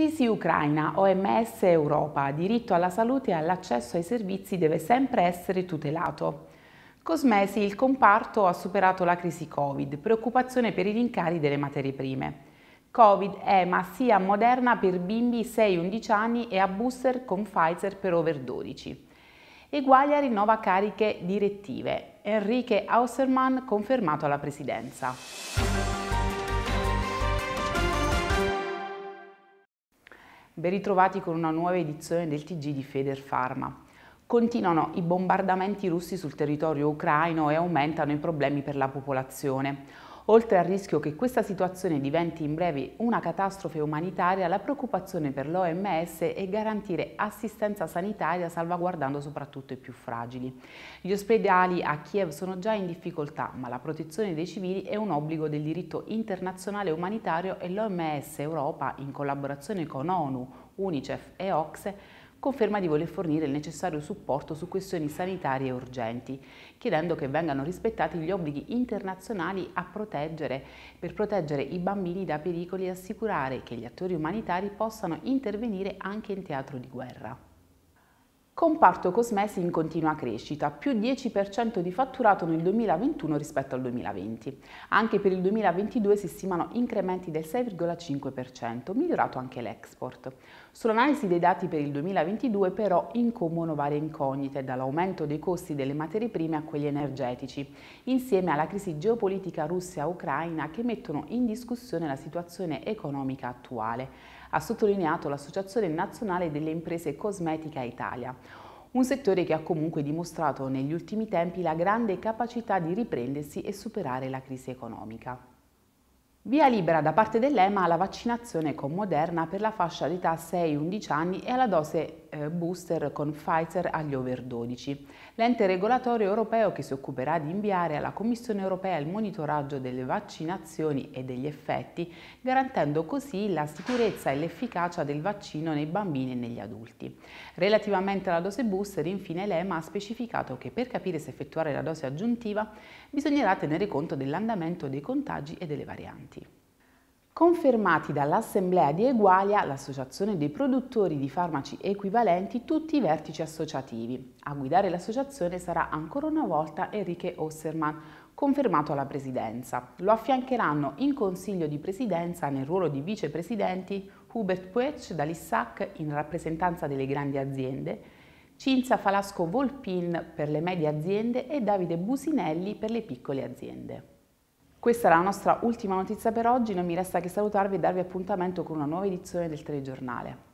Crisi Ucraina, OMS Europa, diritto alla salute e all'accesso ai servizi deve sempre essere tutelato. Cosmesi, il comparto ha superato la crisi Covid, preoccupazione per i rincari delle materie prime. Covid, EMA, sia moderna per bimbi 6-11 anni e a booster con Pfizer per over 12. E rinnova cariche direttive. Enrique Hausermann confermato alla presidenza. Ben ritrovati con una nuova edizione del TG di Feder Pharma. Continuano i bombardamenti russi sul territorio ucraino e aumentano i problemi per la popolazione. Oltre al rischio che questa situazione diventi in breve una catastrofe umanitaria, la preoccupazione per l'OMS è garantire assistenza sanitaria salvaguardando soprattutto i più fragili. Gli ospedali a Kiev sono già in difficoltà, ma la protezione dei civili è un obbligo del diritto internazionale umanitario e l'OMS Europa, in collaborazione con ONU, UNICEF e OXE, conferma di voler fornire il necessario supporto su questioni sanitarie urgenti, chiedendo che vengano rispettati gli obblighi internazionali a proteggere, per proteggere i bambini da pericoli e assicurare che gli attori umanitari possano intervenire anche in teatro di guerra. Comparto cosmesi in continua crescita, più 10% di fatturato nel 2021 rispetto al 2020. Anche per il 2022 si stimano incrementi del 6,5%, migliorato anche l'export. Sull'analisi dei dati per il 2022 però incombono varie incognite, dall'aumento dei costi delle materie prime a quelli energetici, insieme alla crisi geopolitica russa-ucraina che mettono in discussione la situazione economica attuale ha sottolineato l'Associazione Nazionale delle Imprese Cosmetica Italia un settore che ha comunque dimostrato negli ultimi tempi la grande capacità di riprendersi e superare la crisi economica. Via libera da parte dell'EMA alla vaccinazione con Moderna per la fascia d'età 6-11 anni e alla dose eh, booster con Pfizer agli over 12. L'ente regolatorio europeo che si occuperà di inviare alla Commissione europea il monitoraggio delle vaccinazioni e degli effetti, garantendo così la sicurezza e l'efficacia del vaccino nei bambini e negli adulti. Relativamente alla dose booster, infine l'EMA ha specificato che per capire se effettuare la dose aggiuntiva bisognerà tenere conto dell'andamento dei contagi e delle varianti confermati dall'Assemblea di Egualia, l'associazione dei produttori di farmaci equivalenti, tutti i vertici associativi. A guidare l'associazione sarà ancora una volta Enrique Osserman, confermato alla presidenza. Lo affiancheranno in consiglio di presidenza nel ruolo di vicepresidenti Hubert Puech dall'ISAC in rappresentanza delle grandi aziende, Cinzia Falasco Volpin per le medie aziende e Davide Businelli per le piccole aziende. Questa è la nostra ultima notizia per oggi, non mi resta che salutarvi e darvi appuntamento con una nuova edizione del telegiornale.